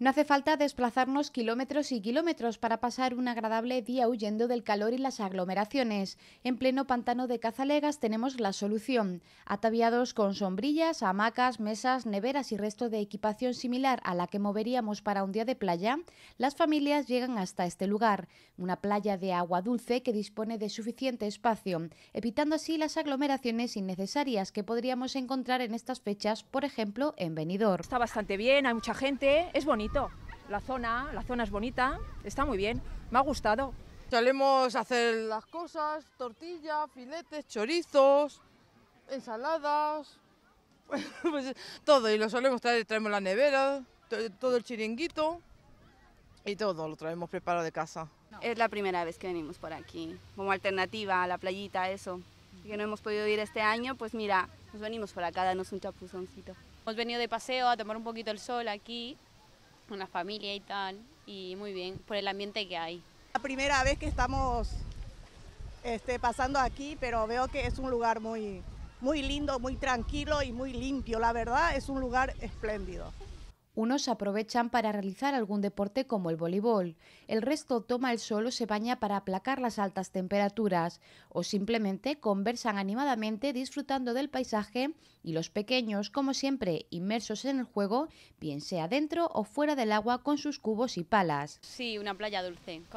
No hace falta desplazarnos kilómetros y kilómetros para pasar un agradable día huyendo del calor y las aglomeraciones. En pleno pantano de Cazalegas tenemos la solución. Ataviados con sombrillas, hamacas, mesas, neveras y resto de equipación similar a la que moveríamos para un día de playa, las familias llegan hasta este lugar, una playa de agua dulce que dispone de suficiente espacio, evitando así las aglomeraciones innecesarias que podríamos encontrar en estas fechas, por ejemplo, en Benidorm. Está bastante bien, hay mucha gente, es bonito la zona, la zona es bonita, está muy bien, me ha gustado. Solemos hacer las cosas, ...tortillas, filetes, chorizos, ensaladas, pues, todo. Y lo solemos traer, traemos la nevera, todo el chiringuito y todo, lo traemos preparado de casa. Es la primera vez que venimos por aquí, como alternativa a la playita, eso. Que no hemos podido ir este año, pues mira, nos venimos por acá, danos un chapuzoncito. Hemos venido de paseo a tomar un poquito el sol aquí una familia y tal, y muy bien, por el ambiente que hay. La primera vez que estamos este, pasando aquí, pero veo que es un lugar muy, muy lindo, muy tranquilo y muy limpio. La verdad es un lugar espléndido. Unos aprovechan para realizar algún deporte como el voleibol, el resto toma el sol o se baña para aplacar las altas temperaturas, o simplemente conversan animadamente disfrutando del paisaje y los pequeños, como siempre, inmersos en el juego, bien sea dentro o fuera del agua con sus cubos y palas. Sí, una playa dulce. el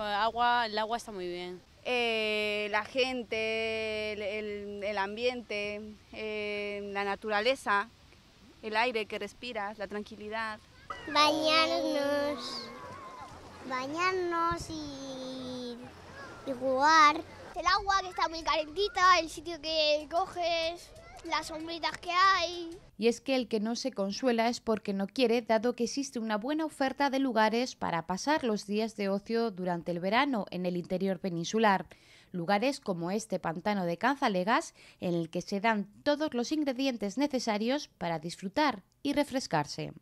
agua está muy bien. Eh, la gente, el, ambiente, eh, la naturaleza, el aire que respiras, la tranquilidad. Bañarnos. Bañarnos y, jugar. El agua que está muy calentita, el sitio que coges, las sombritas que hay. Y es que el que no se consuela es porque no quiere, dado que existe una buena oferta de lugares para pasar los días de ocio durante el verano en el interior peninsular. Lugares como este pantano de Canzalegas, en el que se dan todos los ingredientes necesarios para disfrutar y refrescarse.